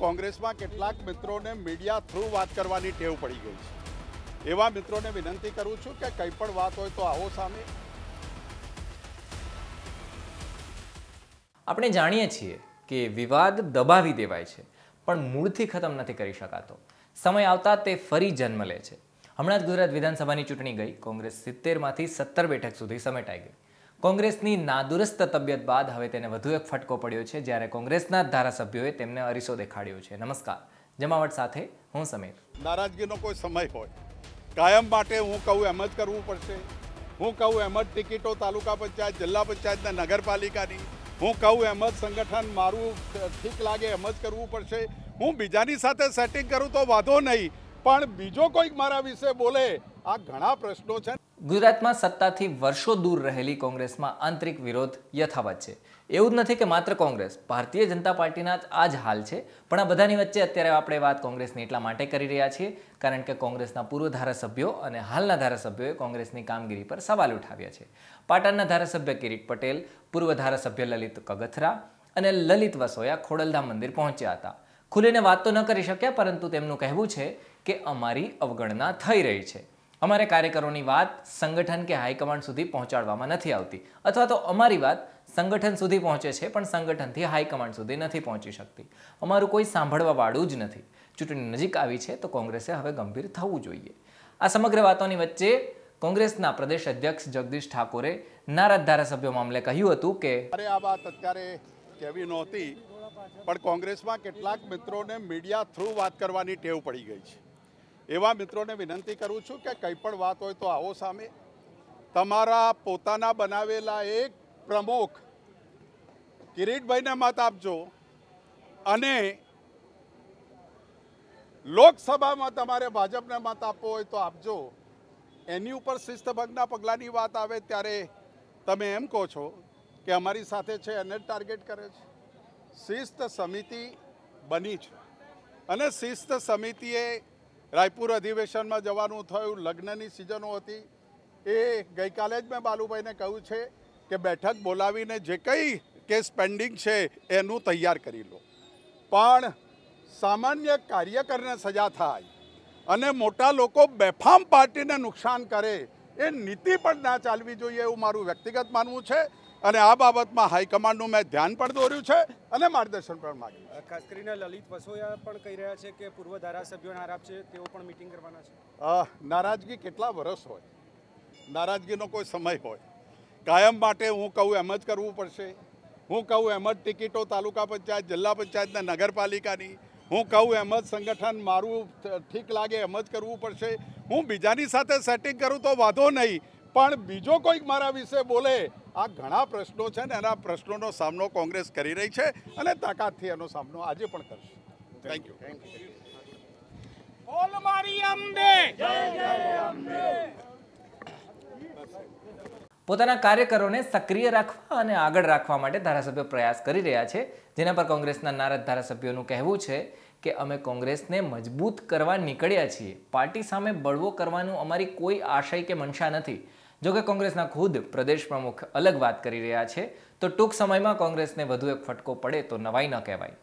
કોંગ્રેસમાં કેટલાક મિત્રોને મીડિયા થ્રુ વાત કરવાની ટેવ પડી ગઈ છે એવા મિત્રોને વિનંતી કરું છું કે કંઈ પણ વાત હોય તો આવો સામે આપણે જાણીએ છીએ કે વિવાદ દબાવી દેવાય છે પણ મૂળથી ખતમ નથી કરી શકાતો સમય આવતા તે ફરી જન્મ લે છે હમણાં જ ગુજરાત વિધાનસભાની ચૂંટણી ગઈ કોંગ્રેસ સિત્તેરમાંથી સત્તર બેઠક સુધી સમેટાઈ ગઈ કોંગ્રેસની નાદુરસ્ત તબિયત બાદ હવે તેને વધુ એક ફટકો પડ્યો છે જ્યારે કોંગ્રેસના ધારાસભ્યોએ તેમને અરીસો દેખાડ્યો છે નમસ્કાર જમાવટ સાથે હું સમીર નારાજગીનો કોઈ સમય હોય કાયમ માટે હું કહું એમ જ કરવું પડશે હું કહું એમ જ ટિકિટો તાલુકા પંચાયત જિલ્લા પંચાયતના નગરપાલિકાની હું કહું એમ જ સંગઠન મારું ઠીક લાગે એમ જ કરવું પડશે હું બીજાની સાથે સેટિંગ કરું તો વાંધો નહીં પણ બીજો કોઈક મારા વિશે બોલે આ ઘણા પ્રશ્નો છે ગુજરાતમાં સત્તાથી વર્ષો દૂર રહેલી કોંગ્રેસમાં આંતરિક વિરોધ યથાવત છે એવું જ નથી કે માત્ર કોંગ્રેસ ભારતીય જનતા પાર્ટીના જ આ જ હાલ છે પણ આ બધાની વચ્ચે અત્યારે આપણે વાત કોંગ્રેસની એટલા માટે કરી રહ્યા છીએ કારણ કે કોંગ્રેસના પૂર્વ ધારાસભ્યો અને હાલના ધારાસભ્યોએ કોંગ્રેસની કામગીરી પર સવાલ ઉઠાવ્યા છે પાટણના ધારાસભ્ય કિરીટ પટેલ પૂર્વ ધારાસભ્ય લલિત કગથરા અને લલિત વસોયા ખોડલધામ મંદિર પહોંચ્યા હતા ખુલીને વાત તો ન કરી શક્યા પરંતુ તેમનું કહેવું છે કે અમારી અવગણના થઈ રહી છે અમારે કાર્યકરોની વાત સંગઠન કે હાઈકમાન્ડ સુધી પહોંચાડવામાં નથી આવતી અથવા તો અમારી વાત સંગઠન સુધી પહોંચે છે પણ સંગઠનથી હાઈકમાન્ડ સુધી નથી પહોંચી શકતી અમારું કોઈ સાંભળવાવાળું જ નથી ચૂંટણી નજીક આવી છે તો કોંગ્રેસે હવે ગંભીર થવું જોઈએ આ સમગ્ર વાતોની વચ્ચે કોંગ્રેસના પ્રદેશ અધ્યક્ષ જગદીશ ઠાકોરે નારાજ ધારાસભ્યો મામલે કહ્યું હતું કે અરે આ વાત અત્યારે કેવી નહોતી પણ કોંગ્રેસમાં કેટલાક મિત્રોને મીડિયા થ્રુ વાત કરવાની ટેવ પડી ગઈ છે એવા મિત્રોને વિનંતી કરું છું કે કંઈ પણ વાત હોય તો આવો સામે તમારા પોતાના બનાવેલા એક પ્રમુખ કિરીટભાઈને મત આપજો અને લોકસભામાં તમારે ભાજપને મત આપવો હોય તો આપજો એની ઉપર શિસ્તભંગના પગલાંની વાત આવે ત્યારે તમે એમ કહો છો કે અમારી સાથે છે એને ટાર્ગેટ કરે છે શિસ્ત સમિતિ બની છે અને શિસ્ત સમિતિએ રાયપુર અધિવેશનમાં જવાનું થયું લગ્નની સિઝનો હતી એ ગઈકાલે જ મેં બાલુભાઈને કહ્યું છે કે બેઠક બોલાવીને જે કંઈ કેસ પેન્ડિંગ છે એનું તૈયાર કરી લો પણ સામાન્ય કાર્યકરને સજા થાય અને મોટા લોકો બેફામ પાર્ટીને નુકસાન કરે એ નીતિ પણ ના ચાલવી જોઈએ એવું મારું વ્યક્તિગત માનવું છે અને આ બાબતમાં હાઈકમાન્ડનું મેં ધ્યાન પણ દોર્યું છે અને માર્ગદર્શન પણ માગ્યું ખાસ કરીને લલિત વસોયા પણ કહી રહ્યા છે કે પૂર્વ ધારાસભ્યો નારાજ છે તેઓ પણ મિટિંગ કરવાના છે નારાજગી કેટલા વર્ષ હોય નારાજગીનો કોઈ સમય હોય કાયમ માટે હું કહું એમ જ કરવું પડશે હું કહું એમ જ ટિકિટો તાલુકા પંચાયત જિલ્લા પંચાયતના નગરપાલિકાની હું કહું એમ જ સંગઠન મારું ઠીક લાગે એમ જ કરવું પડશે હું બીજાની સાથે સેટિંગ કરું તો વાંધો નહીં પણ બીજો કોઈક મારા વિશે બોલે આ ઘણા પ્રશ્નો છે ને એના પ્રશ્નોનો સામનો કોંગ્રેસ કરી રહી છે અને તાકાતથી એનો સામનો આજે પણ કરશે થેન્ક યુ પોતાના કાર્યકરોને સક્રિય રાખવા અને આગળ રાખવા માટે ધારાસભ્યો પ્રયાસ કરી રહ્યા છે જેના પર કોંગ્રેસના નારદ ધારાસભ્યોનું કહેવું છે કે અમે કોંગ્રેસને મજબૂત કરવા નીકળ્યા છીએ પાર્ટી સામે બળવો કરવાનું અમારી કોઈ આશય કે મનશા નથી જોકે કોંગ્રેસના ખુદ પ્રદેશ પ્રમુખ અલગ વાત કરી રહ્યા છે તો ટૂંક સમયમાં કોંગ્રેસને વધુ એક ફટકો પડે તો નવાઈ ન કહેવાય